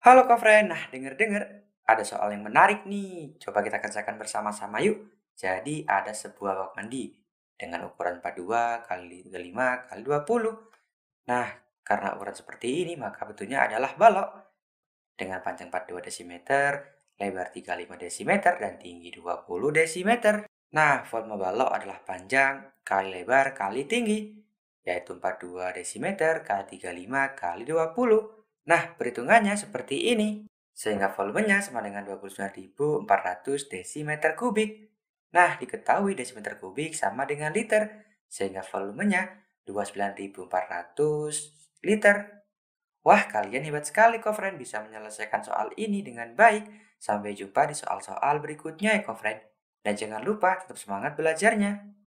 Halo friend. nah denger-denger ada soal yang menarik nih. Coba kita kerjakan bersama-sama yuk. Jadi ada sebuah bak mandi dengan ukuran 42 kali 35 kali 20. Nah, karena ukuran seperti ini maka bentuknya adalah balok dengan panjang 42 desimeter, lebar 35 desimeter dan tinggi 20 desimeter. Nah, volume balok adalah panjang kali lebar kali tinggi yaitu 42 desimeter kali 35 kali 20. Nah, perhitungannya seperti ini, sehingga volumenya sama dengan 29.400 desimeter kubik. Nah, diketahui desimeter kubik sama dengan liter, sehingga volumenya 29.400 liter. Wah, kalian hebat sekali, Kofren bisa menyelesaikan soal ini dengan baik. Sampai jumpa di soal-soal berikutnya ya, Kofren. Dan jangan lupa tetap semangat belajarnya.